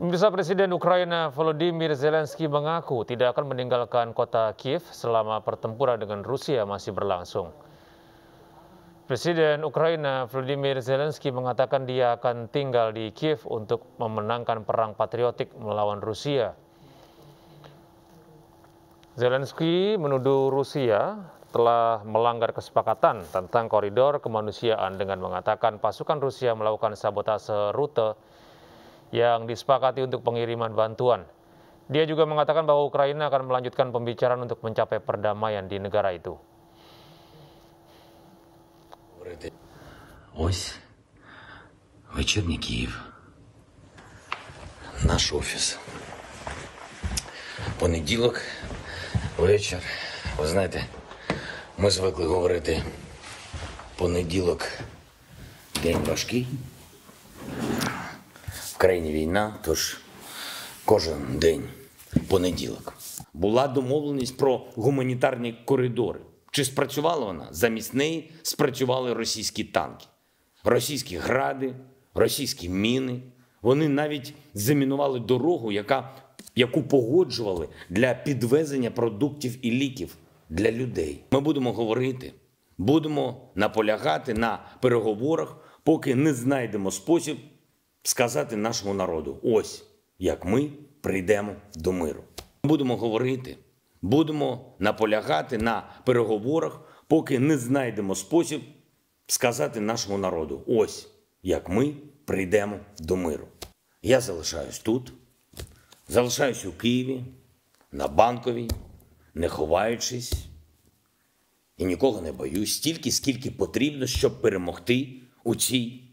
Pemirsa Presiden Ukraina Volodymyr Zelensky mengaku tidak akan meninggalkan kota Kiev selama pertempuran dengan Rusia masih berlangsung. Presiden Ukraina Volodymyr Zelensky mengatakan dia akan tinggal di Kiev untuk memenangkan perang patriotik melawan Rusia. Zelensky menuduh Rusia telah melanggar kesepakatan tentang koridor kemanusiaan dengan mengatakan pasukan Rusia melakukan sabotase rute yang disepakati untuk pengiriman bantuan. Dia juga mengatakan bahwa Ukraina akan melanjutkan pembicaraan untuk mencapai perdamaian di negara itu. день важкий. країні війна, тож кожен день понеділок. Була домовленість про гуманітарні коридори. Чи спрацювала вона? Замість неї спрацювали російські танки, російські гради, російські міни. Вони навіть замінували дорогу, яка, яку погоджували для підвезення продуктів і ліків для людей. Ми будемо говорити, будемо наполягати на переговорах, поки не знайдемо спосіб сказати нашому народу: ось як ми прийдемо до миру. Будемо говорити, будемо наполягати на переговорах, поки не знайдемо спосіб сказати нашому народу: ось як ми прийдемо до миру. Я залишаюсь тут, залишаюсь у Києві, на банковій, не ховаючись. І нікого не боюсь стільки, скільки потрібно, щоб перемогти у цій